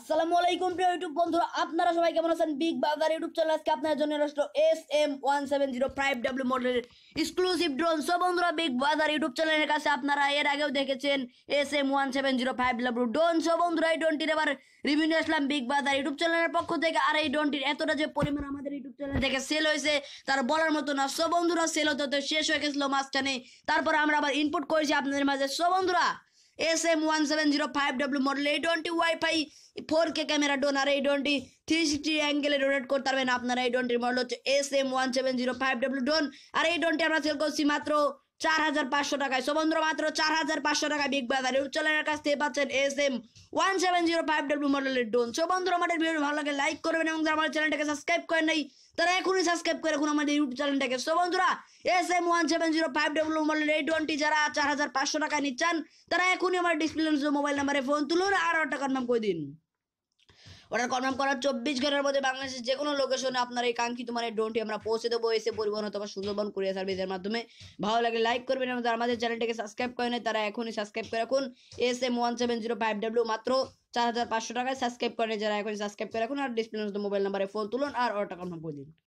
আসসালামু আলাইকুম প্রিয় ইউটিউব বন্ধুরা আপনারা সবাই কেমন আছেন বিগ বাজার ইউটিউব চ্যানেল আজকে আপনার জন্য রাষ্ট্র S M one seven zero five W মডেলের এক্সক্লুসিভ ড্রোন সব বন্ধুরা বিগ বাজার ইউটিউব চ্যানেলের কাছে আপনারা এর আগেও দেখেছেন S M one seven zero five W drone সব বন্ধুরা এই ড্রোনটির এবার রিভিউ নিয়ে আসলাম বিগ বাজার ইউটিউব চ্যানেলের পক্ষ থেকে আর এই ড্রোনটির এতটা যে পরিমাণ আমাদের ইউটিউব চ্যানেল থেকে সেল হয়েছে তার বলার মতো না সব বন্ধুরা সেল হতে শেষ হয়ে গেছিল মাঝখানে তারপর আমরা আবার ইনপুট করেছি আপনাদের মাঝে সব বন্ধুরা S M one seven zero five W model এই ড্রোনটি wifi four K camera drone আর এই ড্রোনটি থ্রি সিক্সটি অ্যাঙ্গেলে রোটেট করতে পারবেন আপনারা এই ড্রোনটির মডেল হচ্ছে S M one seven zero five W drone আর এই ড্রোনটি আমরা সেল করছি মাত্র চার হাজার পাঁচশো টাকায় সবন্দ্র মাত্র চার হাজার পাঁচশো টাকায় বিগ বাজারে উচ্চলের কাছ থেকে পাচ্ছেন S M one seven zero five মডেলের ডোন ভিডিও ভালো লাগে লাইক করবেন এবং যারা আমার চ্যানেলটাকে সাবস্ক্রাইব করেন নাই তারা এখনই সাবস্ক্রাইব করে এখন আমাদের ইউটিউব চ্যানেলটাকে সবন্ধুরা S M one seven zero five W মডেলের এই ডোনটি যারা চার হাজার পাঁচশো টাকায় নিচ্ছেন তারা এখনই আমার ডিসপ্লে মোবাইল নাম্বারে ফোন তুলুন আর টাকার নাম কই দিন অর্ডার কনফার্ম করার চব্বিশ ঘন্টার মধ্যে বাংলাদেশের যে কোনো লোকেশনে আপনার এই কাঙ্ক্ষিত মানে ড্রোনটি আমরা পৌঁছে দেবো এসে পরিবহন অথবা সুন্দরবন কুরিয়ার সার্ভিসের মাধ্যমে ভালো লাগে লাইক করবেন এবং আমাদের চ্যানেলটিকে সাবস্ক্রাইব করেন তারা এখনই সাবস্ক্রাইব করে রাখুন S M one seven zero five W মাত্র চার হাজার পাঁচশো টাকায় সাবস্ক্রাইব করেন যারা এখন সাবস্ক্রাইব করে রাখুন আর ডিসপ্লে মোবাইল নাম্বারে ফোন তুলুন আর অর্ডার কনফার্ম করে দিন